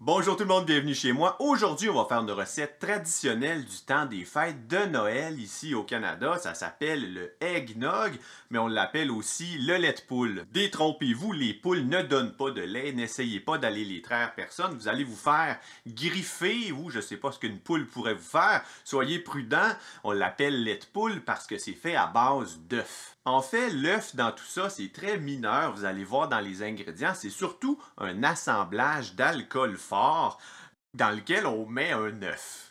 Bonjour tout le monde, bienvenue chez moi. Aujourd'hui, on va faire une recette traditionnelle du temps des fêtes de Noël ici au Canada. Ça s'appelle le eggnog, mais on l'appelle aussi le lait de poule. Détrompez-vous, les poules ne donnent pas de lait. N'essayez pas d'aller les traire personne. Vous allez vous faire griffer ou je ne sais pas ce qu'une poule pourrait vous faire. Soyez prudent. On l'appelle lait de poule parce que c'est fait à base d'œufs. En fait, l'œuf dans tout ça, c'est très mineur. Vous allez voir dans les ingrédients, c'est surtout un assemblage d'alcool fort dans lequel on met un œuf.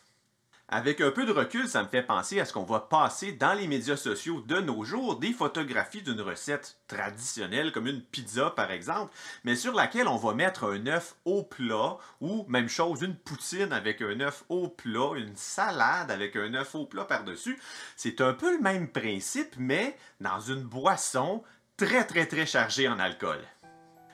Avec un peu de recul, ça me fait penser à ce qu'on va passer dans les médias sociaux de nos jours, des photographies d'une recette traditionnelle, comme une pizza par exemple, mais sur laquelle on va mettre un œuf au plat, ou même chose, une poutine avec un œuf au plat, une salade avec un œuf au plat par-dessus. C'est un peu le même principe, mais dans une boisson très très très chargée en alcool.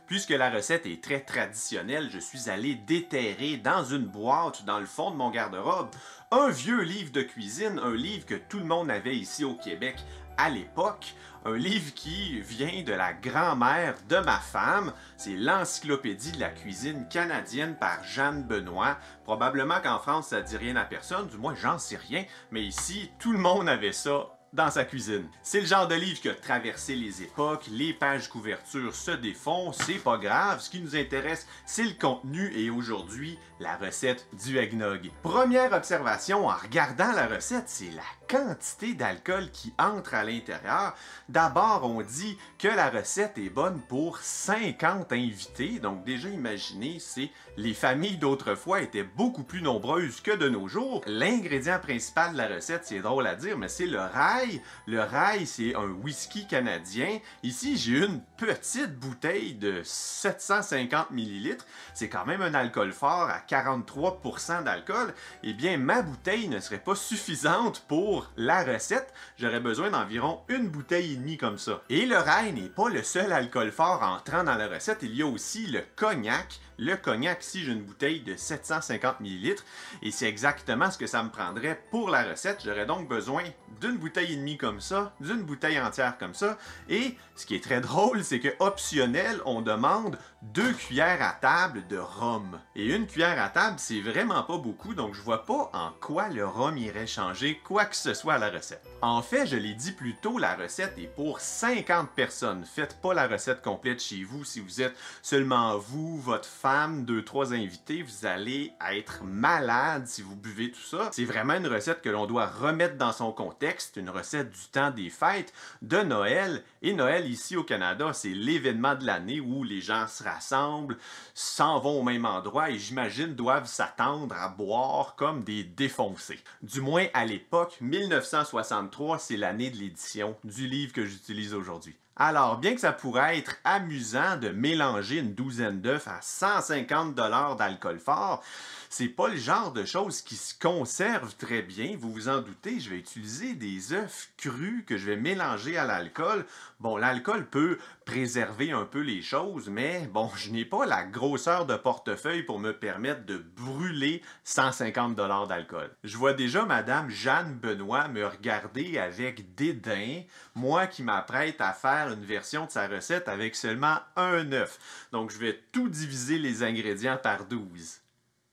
Puisque la recette est très traditionnelle, je suis allé déterrer dans une boîte dans le fond de mon garde-robe un vieux livre de cuisine, un livre que tout le monde avait ici au Québec à l'époque, un livre qui vient de la grand-mère de ma femme. C'est l'Encyclopédie de la cuisine canadienne par Jeanne Benoît. Probablement qu'en France, ça dit rien à personne, du moins j'en sais rien, mais ici, tout le monde avait ça dans sa cuisine. C'est le genre de livre qui a traversé les époques, les pages couvertures se défont, c'est pas grave, ce qui nous intéresse c'est le contenu et aujourd'hui la recette du eggnog. Première observation en regardant la recette, c'est la quantité d'alcool qui entre à l'intérieur. D'abord, on dit que la recette est bonne pour 50 invités. Donc déjà, imaginez, c'est les familles d'autrefois étaient beaucoup plus nombreuses que de nos jours. L'ingrédient principal de la recette, c'est drôle à dire, mais c'est le rail. Le rail, c'est un whisky canadien. Ici, j'ai une petite bouteille de 750 ml. C'est quand même un alcool fort à 43% d'alcool. Eh bien, ma bouteille ne serait pas suffisante pour la recette, j'aurais besoin d'environ une bouteille et demie comme ça. Et le rail n'est pas le seul alcool fort entrant dans la recette, il y a aussi le cognac, le cognac. Si j'ai une bouteille de 750 ml, et c'est exactement ce que ça me prendrait pour la recette, j'aurais donc besoin d'une bouteille et demie comme ça, d'une bouteille entière comme ça, et ce qui est très drôle, c'est que optionnel, on demande deux cuillères à table de rhum. Et une cuillère à table, c'est vraiment pas beaucoup, donc je vois pas en quoi le rhum irait changer quoi que ce soit à la recette. En fait, je l'ai dit plus tôt, la recette est pour 50 personnes. Faites pas la recette complète chez vous si vous êtes seulement vous, votre femme, deux, trois invités, vous allez être malade si vous buvez tout ça. C'est vraiment une recette que l'on doit remettre dans son contexte, une recette du temps des fêtes, de Noël. Et Noël, ici au Canada, c'est l'événement de l'année où les gens se rassemblent, s'en vont au même endroit et j'imagine doivent s'attendre à boire comme des défoncés. Du moins à l'époque, 1963, c'est l'année de l'édition du livre que j'utilise aujourd'hui. Alors, bien que ça pourrait être amusant de mélanger une douzaine d'œufs à 150 dollars d'alcool fort, c'est pas le genre de choses qui se conservent très bien. Vous vous en doutez, je vais utiliser des œufs crus que je vais mélanger à l'alcool. Bon, l'alcool peut préserver un peu les choses, mais bon, je n'ai pas la grosseur de portefeuille pour me permettre de brûler 150 dollars d'alcool. Je vois déjà madame Jeanne Benoît me regarder avec dédain, moi qui m'apprête à faire une version de sa recette avec seulement un œuf. Donc je vais tout diviser les ingrédients par 12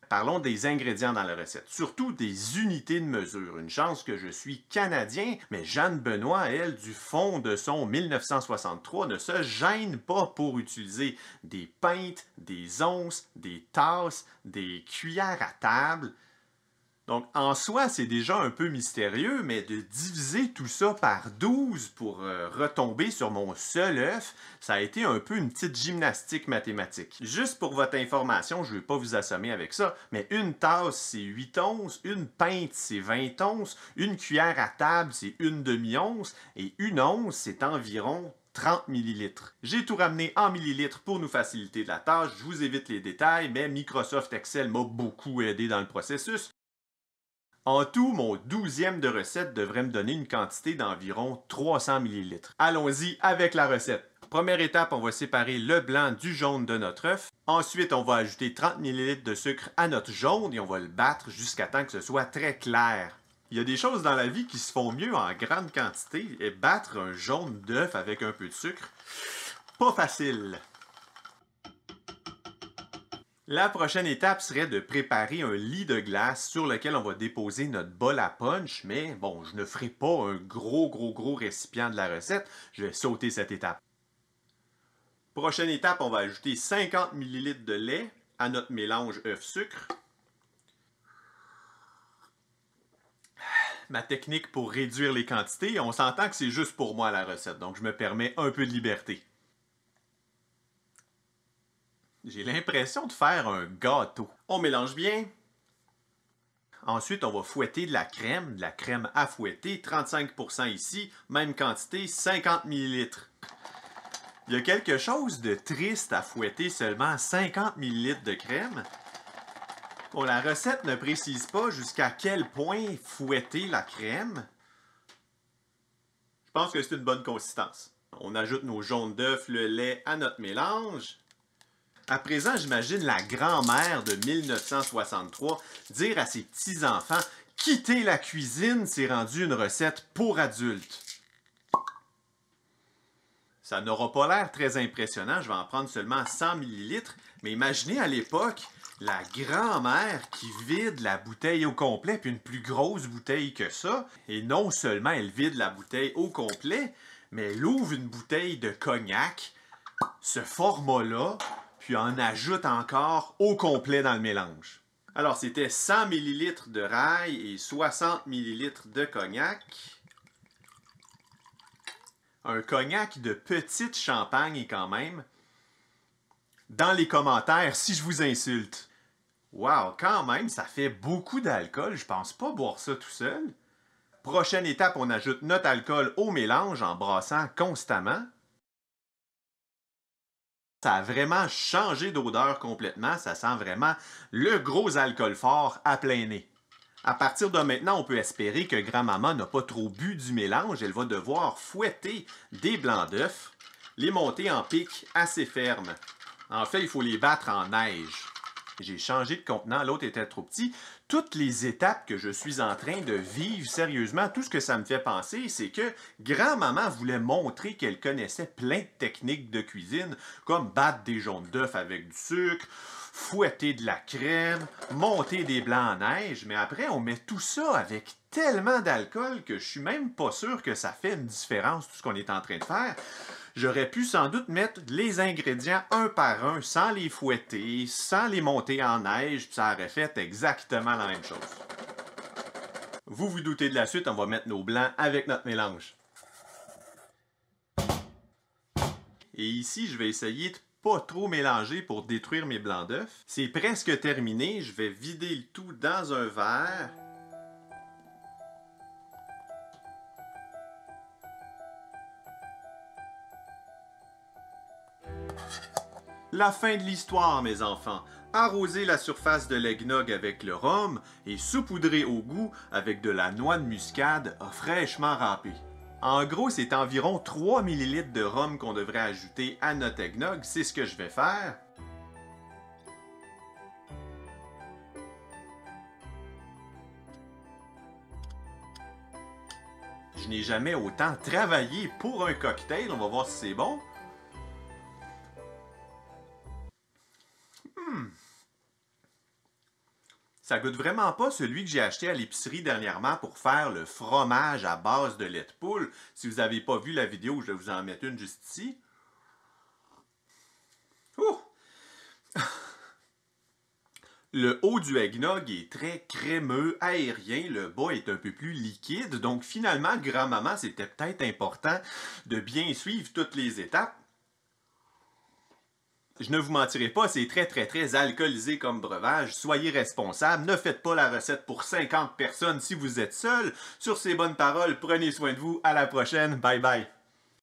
parlons des ingrédients dans la recette, surtout des unités de mesure. Une chance que je suis canadien, mais Jeanne Benoît, elle, du fond de son 1963, ne se gêne pas pour utiliser des pintes, des onces, des tasses, des cuillères à table. Donc, en soi, c'est déjà un peu mystérieux, mais de diviser tout ça par 12 pour euh, retomber sur mon seul œuf, ça a été un peu une petite gymnastique mathématique. Juste pour votre information, je ne vais pas vous assommer avec ça, mais une tasse, c'est 8 onces, une pinte, c'est 20 onces, une cuillère à table, c'est une demi-once, et une once, c'est environ 30 millilitres. J'ai tout ramené en millilitres pour nous faciliter la tâche, je vous évite les détails, mais Microsoft Excel m'a beaucoup aidé dans le processus. En tout, mon douzième de recette devrait me donner une quantité d'environ 300 ml. Allons-y avec la recette. Première étape, on va séparer le blanc du jaune de notre œuf. Ensuite, on va ajouter 30 ml de sucre à notre jaune et on va le battre jusqu'à temps que ce soit très clair. Il y a des choses dans la vie qui se font mieux en grande quantité et battre un jaune d'œuf avec un peu de sucre, pas facile. La prochaine étape serait de préparer un lit de glace sur lequel on va déposer notre bol à punch, mais bon, je ne ferai pas un gros, gros, gros récipient de la recette, je vais sauter cette étape. Prochaine étape, on va ajouter 50 ml de lait à notre mélange œuf-sucre. Ma technique pour réduire les quantités, on s'entend que c'est juste pour moi la recette, donc je me permets un peu de liberté. J'ai l'impression de faire un gâteau. On mélange bien. Ensuite, on va fouetter de la crème, de la crème à fouetter, 35% ici, même quantité, 50 ml. Il y a quelque chose de triste à fouetter seulement 50 ml de crème. Bon, la recette ne précise pas jusqu'à quel point fouetter la crème. Je pense que c'est une bonne consistance. On ajoute nos jaunes d'œufs, le lait à notre mélange. À présent, j'imagine la grand-mère de 1963 dire à ses petits-enfants Quitter la cuisine, c'est rendu une recette pour adultes. Ça n'aura pas l'air très impressionnant, je vais en prendre seulement 100 ml, mais imaginez à l'époque la grand-mère qui vide la bouteille au complet, puis une plus grosse bouteille que ça, et non seulement elle vide la bouteille au complet, mais elle ouvre une bouteille de cognac, ce format-là, puis en ajoute encore au complet dans le mélange. Alors, c'était 100 ml de rail et 60 ml de cognac. Un cognac de petite champagne quand même. Dans les commentaires, si je vous insulte. Waouh, quand même, ça fait beaucoup d'alcool. Je pense pas boire ça tout seul. Prochaine étape, on ajoute notre alcool au mélange en brassant constamment. Ça a vraiment changé d'odeur complètement. Ça sent vraiment le gros alcool fort à plein nez. À partir de maintenant, on peut espérer que grand-maman n'a pas trop bu du mélange. Elle va devoir fouetter des blancs d'œufs, les monter en pic assez ferme. En fait, il faut les battre en neige j'ai changé de contenant, l'autre était trop petit. Toutes les étapes que je suis en train de vivre, sérieusement, tout ce que ça me fait penser, c'est que grand-maman voulait montrer qu'elle connaissait plein de techniques de cuisine, comme battre des jaunes d'œufs avec du sucre, fouetter de la crème, monter des blancs en neige, mais après on met tout ça avec tellement d'alcool que je suis même pas sûr que ça fait une différence tout ce qu'on est en train de faire. J'aurais pu sans doute mettre les ingrédients un par un, sans les fouetter, sans les monter en neige, ça aurait fait exactement la même chose. Vous vous doutez de la suite, on va mettre nos blancs avec notre mélange. Et ici, je vais essayer de pas trop mélanger pour détruire mes blancs d'œufs. C'est presque terminé, je vais vider le tout dans un verre la fin de l'histoire, mes enfants. Arrosez la surface de l'eggnog avec le rhum et saupoudrer au goût avec de la noix de muscade fraîchement râpée. En gros, c'est environ 3 ml de rhum qu'on devrait ajouter à notre eggnog, c'est ce que je vais faire. Je n'ai jamais autant travaillé pour un cocktail, on va voir si c'est bon. Ça goûte vraiment pas celui que j'ai acheté à l'épicerie dernièrement pour faire le fromage à base de lait de poule. Si vous n'avez pas vu la vidéo, je vais vous en mettre une juste ici. Le haut du eggnog est très crémeux, aérien, le bas est un peu plus liquide, donc finalement, grand-maman, c'était peut-être important de bien suivre toutes les étapes je ne vous mentirai pas, c'est très très très alcoolisé comme breuvage. Soyez responsable, ne faites pas la recette pour 50 personnes si vous êtes seul. Sur ces bonnes paroles, prenez soin de vous, à la prochaine, bye bye.